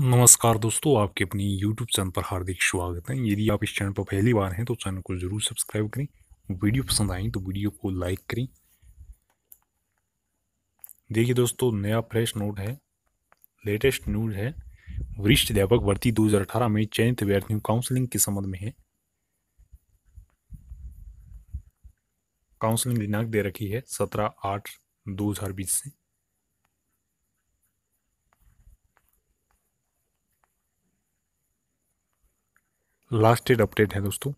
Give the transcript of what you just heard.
नमस्कार दोस्तों आपके अपनी YouTube चैनल पर हार्दिक स्वागत है यदि आप इस चैनल पर पहली बार हैं तो चैनल को ज़रूर सब्सक्राइब करें वीडियो पसंद आई तो वीडियो को लाइक करें देखिए दोस्तों नया फ्रेश नोट है लेटेस्ट न्यूज है वरिष्ठ अध्यापक भर्ती 2018 में चयनित अभ्यर्थियों काउंसलिंग के संबंध में है काउंसलिंग दिनांक दे रखी है सत्रह आठ दो से लास्ट डेट अपडेट है दोस्तों